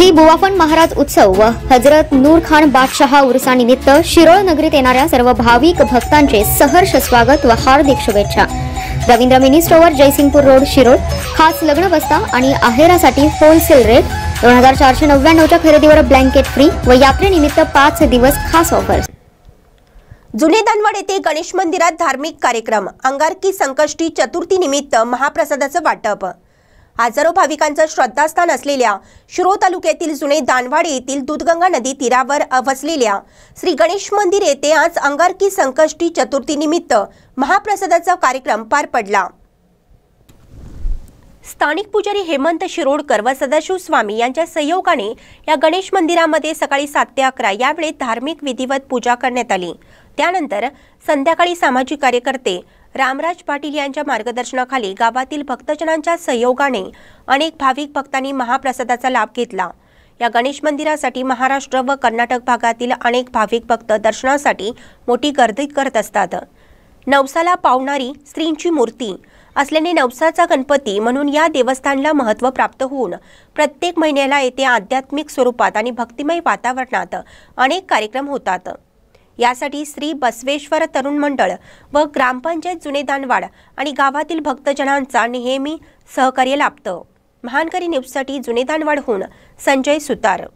श्री बुवाफन महाराज उत्सव व हजरत नूर खान बादशहा निमित्त शिरोळ नगरीत येणाऱ्या सर्व भाविक भक्तांचे सहर्ष स्वागत व हार्दिक शुभेच्छा Ravindra mini store Jaysingpur road Shirol खास लग्न बस्ता आणि आहेरासाठी होलसेल रेट दोन हजार चारशे नव्याण्णवच्या खरेदीवर ब्लँकेट फ्री व यात्रेनिमित्त पाच दिवस खास ऑफर जुने दानवड येथे गणेश मंदिरात धार्मिक कार्यक्रम अंगारकी संकष्टी चतुर्थी निमित्त महाप्रसादाचं वाटप हजारो भाविकांचं श्रद्धास्थान असलेल्या शिरो तालुक्यातील जुने दानवाडे येथील दूधगंगा नदी तीरावर वसलेल्या श्री गणेश मंदिर येथे आज अंगारकी संकष्टी चतुर्थीनिमित्त महाप्रसादाचा कार्यक्रम पार पडला स्थानिक पुजारी हेमंत शिरोडकर व सदाशिव स्वामी यांच्या सहयोगाने या गणेश मंदिरामध्ये सकाळी सात ते अकरा या वेळेत धार्मिक विधिवत पूजा करण्यात आली त्यानंतर संध्याकाळी सामाजिक कार्यकर्ते रामराज पाटील यांच्या मार्गदर्शनाखाली गावातील भक्तजनांच्या सहयोगाने अनेक भाविक भक्तांनी महाप्रसादाचा लाभ घेतला या गणेश मंदिरासाठी महाराष्ट्र व कर्नाटक भागातील अनेक भाविक भक्त दर्शनासाठी मोठी गर्दी करत असतात नवसाला पावणारी स्त्रींची मूर्ती असल्याने नवसाचा गणपती म्हणून या देवस्थानला महत्त्व प्राप्त होऊन प्रत्येक महिन्याला येथे आध्यात्मिक स्वरूपात आणि भक्तिमय वातावरणात अनेक कार्यक्रम होतात यासाठी श्री बसवेश्वर तरुण मंडळ व ग्रामपंचायत जुने दानवाड आणि गावातील भक्तजनांचा नेहमी सहकार्य लाभतं महानकरी न्यूजसाठी जुने दानवाडहून संजय सुतार